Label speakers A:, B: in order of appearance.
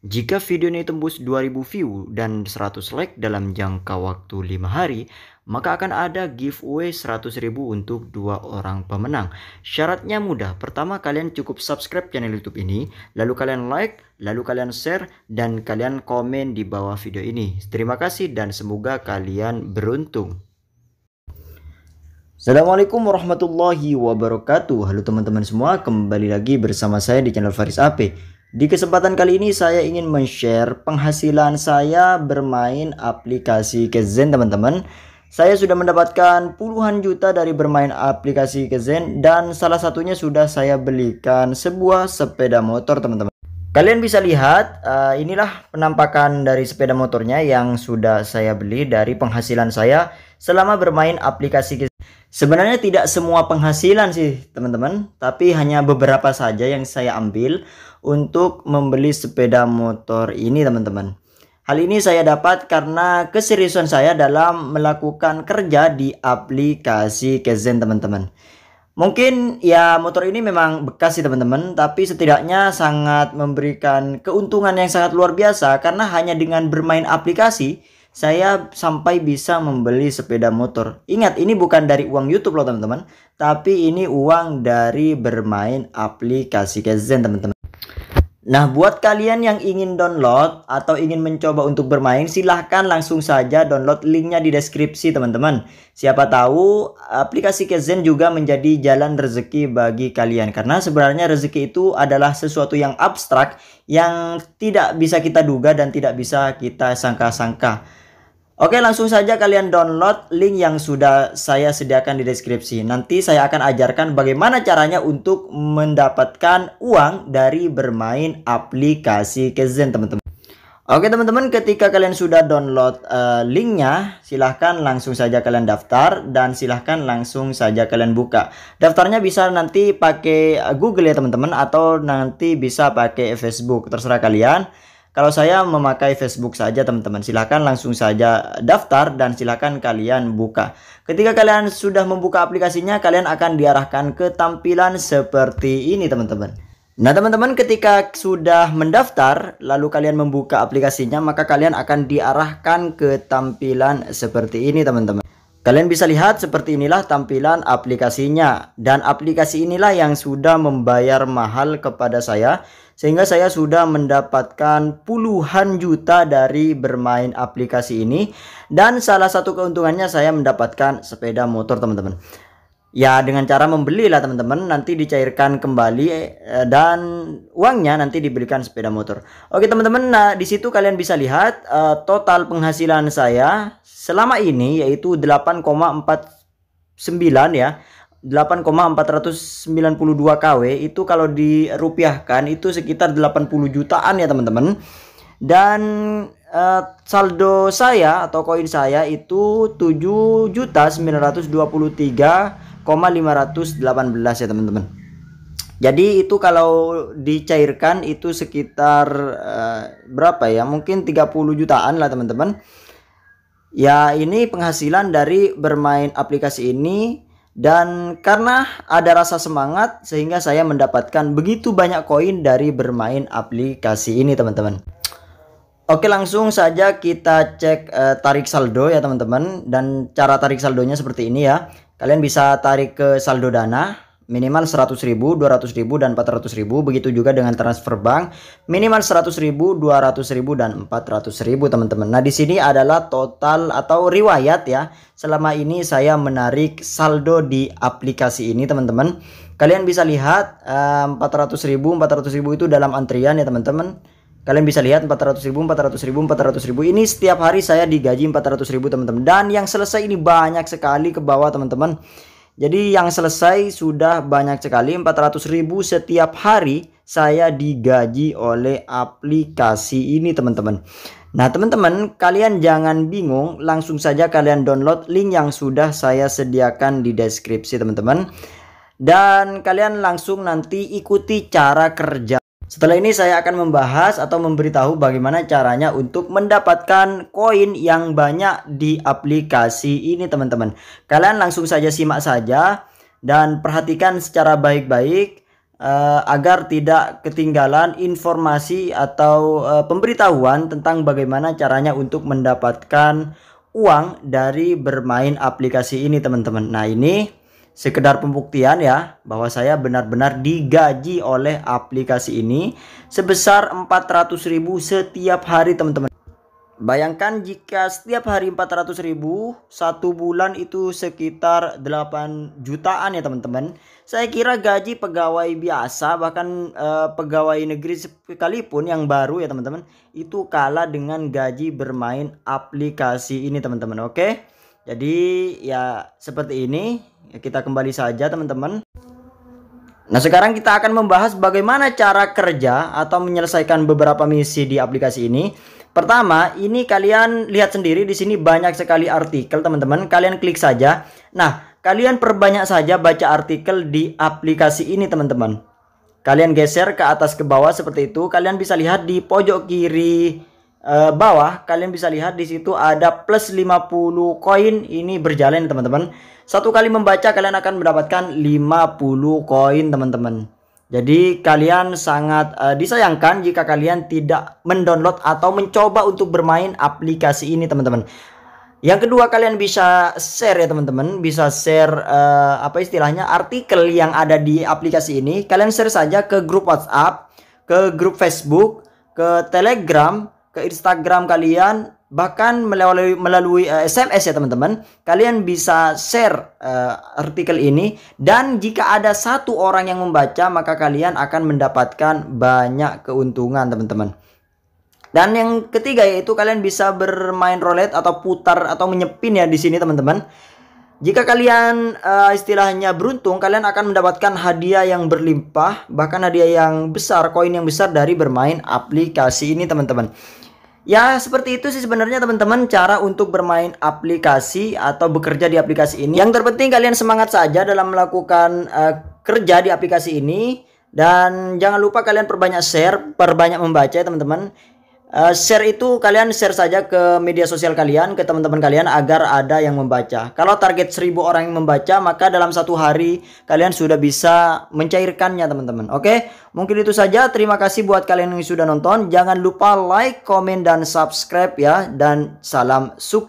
A: Jika video ini tembus 2000 view dan 100 like dalam jangka waktu 5 hari, maka akan ada giveaway 100.000 untuk dua orang pemenang. Syaratnya mudah. Pertama, kalian cukup subscribe channel YouTube ini, lalu kalian like, lalu kalian share dan kalian komen di bawah video ini. Terima kasih dan semoga kalian beruntung. Assalamualaikum warahmatullahi wabarakatuh Halo teman-teman semua kembali lagi bersama saya di channel Faris AP di kesempatan kali ini saya ingin men-share penghasilan saya bermain aplikasi Kezen teman-teman. Saya sudah mendapatkan puluhan juta dari bermain aplikasi Kezen dan salah satunya sudah saya belikan sebuah sepeda motor teman-teman. Kalian bisa lihat uh, inilah penampakan dari sepeda motornya yang sudah saya beli dari penghasilan saya selama bermain aplikasi Kezen. Sebenarnya tidak semua penghasilan sih teman-teman, tapi hanya beberapa saja yang saya ambil untuk membeli sepeda motor ini teman-teman. Hal ini saya dapat karena keseriusan saya dalam melakukan kerja di aplikasi Kezen teman-teman. Mungkin ya motor ini memang bekas sih teman-teman, tapi setidaknya sangat memberikan keuntungan yang sangat luar biasa karena hanya dengan bermain aplikasi saya sampai bisa membeli sepeda motor. Ingat, ini bukan dari uang YouTube loh teman-teman, tapi ini uang dari bermain aplikasi Kezen teman-teman. Nah, buat kalian yang ingin download atau ingin mencoba untuk bermain, silahkan langsung saja download linknya di deskripsi, teman-teman. Siapa tahu aplikasi Kezen juga menjadi jalan rezeki bagi kalian. Karena sebenarnya rezeki itu adalah sesuatu yang abstrak, yang tidak bisa kita duga dan tidak bisa kita sangka-sangka. Oke langsung saja kalian download link yang sudah saya sediakan di deskripsi Nanti saya akan ajarkan bagaimana caranya untuk mendapatkan uang dari bermain aplikasi Kezen teman-teman Oke teman-teman ketika kalian sudah download uh, linknya silahkan langsung saja kalian daftar dan silahkan langsung saja kalian buka Daftarnya bisa nanti pakai Google ya teman-teman atau nanti bisa pakai Facebook terserah kalian kalau saya memakai Facebook saja teman-teman, silahkan langsung saja daftar dan silahkan kalian buka. Ketika kalian sudah membuka aplikasinya, kalian akan diarahkan ke tampilan seperti ini teman-teman. Nah teman-teman ketika sudah mendaftar lalu kalian membuka aplikasinya maka kalian akan diarahkan ke tampilan seperti ini teman-teman Kalian bisa lihat seperti inilah tampilan aplikasinya dan aplikasi inilah yang sudah membayar mahal kepada saya sehingga saya sudah mendapatkan puluhan juta dari bermain aplikasi ini dan salah satu keuntungannya saya mendapatkan sepeda motor teman-teman ya dengan cara membeli lah teman-teman nanti dicairkan kembali eh, dan uangnya nanti diberikan sepeda motor oke teman-teman nah di situ kalian bisa lihat uh, total penghasilan saya selama ini yaitu 8,49 ya 8,492 KW itu kalau dirupiahkan itu sekitar 80 jutaan ya teman-teman dan uh, saldo saya atau koin saya itu 7 juta 923 ya teman-teman jadi itu kalau dicairkan itu sekitar uh, berapa ya mungkin 30 jutaan lah teman-teman ya ini penghasilan dari bermain aplikasi ini dan karena ada rasa semangat sehingga saya mendapatkan begitu banyak koin dari bermain aplikasi ini teman-teman Oke langsung saja kita cek uh, tarik saldo ya teman-teman dan cara tarik saldonya seperti ini ya Kalian bisa tarik ke saldo dana minimal 100.000, 200.000 dan 400.000 Begitu juga dengan transfer bank minimal 100.000, 200.000 dan 400.000 teman-teman. Nah di sini adalah total atau riwayat ya. Selama ini saya menarik saldo di aplikasi ini teman-teman. Kalian bisa lihat eh, 400.000, ribu, itu dalam antrian ya teman-teman. Kalian bisa lihat 400 ribu, 400 ribu, 400 ribu. Ini setiap hari saya digaji 400 ribu teman-teman. Dan yang selesai ini banyak sekali ke bawah teman-teman. Jadi yang selesai sudah banyak sekali 400 ribu setiap hari saya digaji oleh aplikasi ini teman-teman. Nah teman-teman kalian jangan bingung langsung saja kalian download link yang sudah saya sediakan di deskripsi teman-teman Dan kalian langsung nanti ikuti cara kerja setelah ini saya akan membahas atau memberitahu bagaimana caranya untuk mendapatkan koin yang banyak di aplikasi ini teman-teman. Kalian langsung saja simak saja dan perhatikan secara baik-baik uh, agar tidak ketinggalan informasi atau uh, pemberitahuan tentang bagaimana caranya untuk mendapatkan uang dari bermain aplikasi ini teman-teman. Nah ini sekedar pembuktian ya bahwa saya benar-benar digaji oleh aplikasi ini sebesar 400.000 setiap hari teman-teman. Bayangkan jika setiap hari 400.000 satu bulan itu sekitar 8 jutaan ya teman-teman. Saya kira gaji pegawai biasa bahkan eh, pegawai negeri sekalipun yang baru ya teman-teman itu kalah dengan gaji bermain aplikasi ini teman-teman. Oke. Okay? Jadi ya seperti ini ya kita kembali saja teman-teman. Nah sekarang kita akan membahas bagaimana cara kerja atau menyelesaikan beberapa misi di aplikasi ini. Pertama, ini kalian lihat sendiri di sini banyak sekali artikel, teman-teman. Kalian klik saja. Nah, kalian perbanyak saja baca artikel di aplikasi ini, teman-teman. Kalian geser ke atas ke bawah seperti itu. Kalian bisa lihat di pojok kiri Eh, bawah kalian bisa lihat di situ ada plus 50 koin ini berjalan teman-teman satu kali membaca kalian akan mendapatkan 50 koin teman-teman jadi kalian sangat uh, disayangkan jika kalian tidak mendownload atau mencoba untuk bermain aplikasi ini teman-teman yang kedua kalian bisa share ya teman-teman, bisa share uh, apa istilahnya artikel yang ada di aplikasi ini. Kalian share saja ke grup WhatsApp, ke grup Facebook, ke Telegram, ke Instagram kalian bahkan melalui melalui uh, eh, SMS ya teman-teman kalian bisa share uh, artikel ini dan jika ada satu orang yang membaca maka kalian akan mendapatkan banyak keuntungan teman-teman dan yang ketiga yaitu kalian bisa bermain roulette atau putar atau menyepin ya di sini teman-teman jika kalian uh, istilahnya beruntung, kalian akan mendapatkan hadiah yang berlimpah, bahkan hadiah yang besar, koin yang besar dari bermain aplikasi ini, teman-teman. Ya, seperti itu sih sebenarnya teman-teman cara untuk bermain aplikasi atau bekerja di aplikasi ini. Yang terpenting kalian semangat saja dalam melakukan uh, kerja di aplikasi ini dan jangan lupa kalian perbanyak share, perbanyak membaca ya, teman-teman. Eh, share itu kalian share saja ke media sosial kalian ke teman-teman kalian agar ada yang membaca kalau target 1000 orang yang membaca maka dalam satu hari kalian sudah bisa mencairkannya teman-teman oke mungkin itu saja terima kasih buat kalian yang sudah nonton jangan lupa like komen dan subscribe ya dan salam sukses